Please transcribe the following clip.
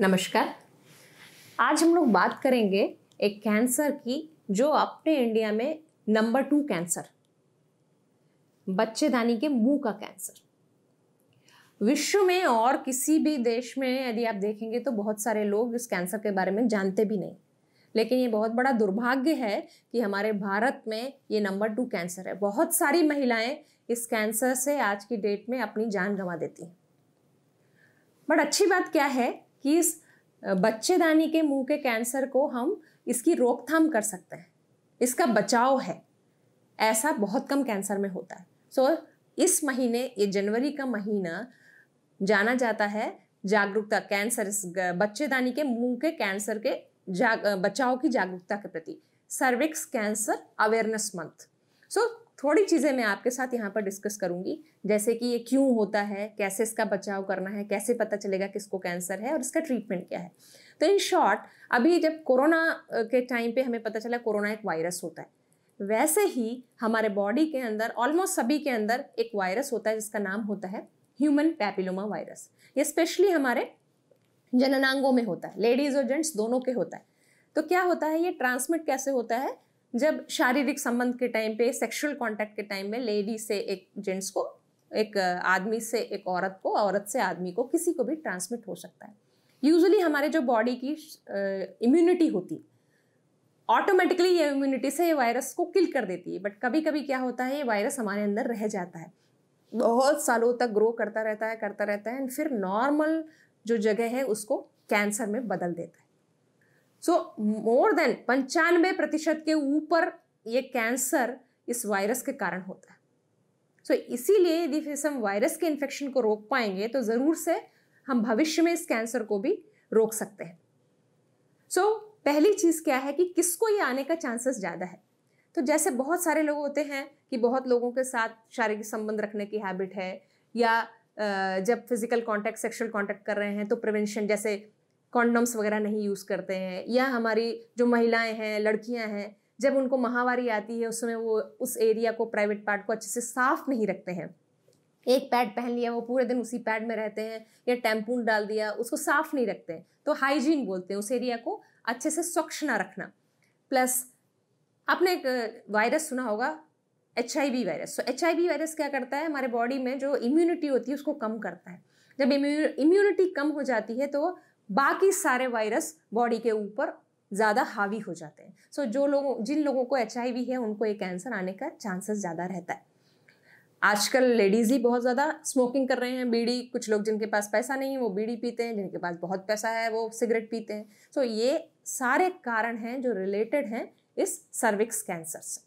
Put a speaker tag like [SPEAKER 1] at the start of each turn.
[SPEAKER 1] नमस्कार आज हम लोग बात करेंगे एक कैंसर की जो अपने इंडिया में नंबर टू कैंसर बच्चेदानी के मुंह का कैंसर विश्व में और किसी भी देश में यदि आप देखेंगे तो बहुत सारे लोग इस कैंसर के बारे में जानते भी नहीं लेकिन ये बहुत बड़ा दुर्भाग्य है कि हमारे भारत में ये नंबर टू कैंसर है बहुत सारी महिलाएं इस कैंसर से आज की डेट में अपनी जान गंवा देती हैं बट अच्छी बात क्या है कि इस बच्चेदानी के मुंह के कैंसर को हम इसकी रोकथाम कर सकते हैं इसका बचाव है ऐसा बहुत कम कैंसर में होता है सो so, इस महीने ये जनवरी का महीना जाना जाता है जागरूकता कैंसर बच्चेदानी के मुंह के कैंसर के जाग बचाव की जागरूकता के प्रति cervix cancer awareness month so थोड़ी चीज़ें मैं आपके साथ यहाँ पर डिस्कस करूँगी जैसे कि ये क्यों होता है कैसे इसका बचाव करना है कैसे पता चलेगा किसको कैंसर है और इसका ट्रीटमेंट क्या है तो इन शॉर्ट अभी जब कोरोना के टाइम पे हमें पता चला कोरोना एक वायरस होता है वैसे ही हमारे बॉडी के अंदर ऑलमोस्ट सभी के अंदर एक वायरस होता है जिसका नाम होता है ह्यूमन पैपिलोमा वायरस ये स्पेशली हमारे जननांगों में होता है लेडीज़ और जेंट्स दोनों के होता है तो क्या होता है ये ट्रांसमिट कैसे होता है जब शारीरिक संबंध के टाइम पे सेक्सुअल कांटेक्ट के टाइम में लेडी से एक जेंट्स को एक आदमी से एक औरत को औरत से आदमी को किसी को भी ट्रांसमिट हो सकता है यूजुअली हमारे जो बॉडी की इम्यूनिटी होती है ऑटोमेटिकली ये इम्यूनिटी से ये वायरस को किल कर देती है बट कभी कभी क्या होता है ये वायरस हमारे अंदर रह जाता है बहुत सालों तक ग्रो करता रहता है करता रहता है एंड फिर नॉर्मल जो जगह है उसको कैंसर में बदल देता है सो मोर देन पंचानवे प्रतिशत के ऊपर ये कैंसर इस वायरस के कारण होता है सो so, इसीलिए यदि हम वायरस के इन्फेक्शन को रोक पाएंगे तो ज़रूर से हम भविष्य में इस कैंसर को भी रोक सकते हैं सो so, पहली चीज़ क्या है कि किसको ये आने का चांसेस ज़्यादा है तो जैसे बहुत सारे लोग होते हैं कि बहुत लोगों के साथ शारीरिक संबंध रखने की हैबिट है या जब फिजिकल कांटेक्ट सेक्सुअल कांटेक्ट कर रहे हैं तो प्रिवेंशन जैसे कॉन्डम्स वगैरह नहीं यूज़ करते हैं या हमारी जो महिलाएं हैं लड़कियां हैं जब उनको महावारी आती है उस समय वो उस एरिया को प्राइवेट पार्ट को अच्छे से साफ नहीं रखते हैं एक पैड पहन लिया वो पूरे दिन उसी पैड में रहते हैं या टैम्पून डाल दिया उसको साफ नहीं रखते हैं तो हाइजीन बोलते हैं उस एरिया को अच्छे से स्वच्छ ना रखना प्लस आपने एक वायरस सुना होगा H virus so H virus क्या करता है हमारे बॉडी में जो इम्यूनिटी होती है उसको कम करता है जब इम्यूनिटी कम हो जाती है तो बाकी सारे वायरस बॉडी के ऊपर ज़्यादा हावी हो जाते हैं सो so, जो लोगों जिन लोगों को एच है उनको ये कैंसर आने का चांसेस ज़्यादा रहता है आजकल लेडीज़ ही बहुत ज़्यादा स्मोकिंग कर रहे हैं बीड़ी कुछ लोग जिनके पास पैसा नहीं है वो बीड़ी पीते हैं जिनके पास बहुत पैसा है वो सिगरेट पीते हैं सो so, ये सारे कारण हैं जो रिलेटेड हैं इस सर्विक्स कैंसर से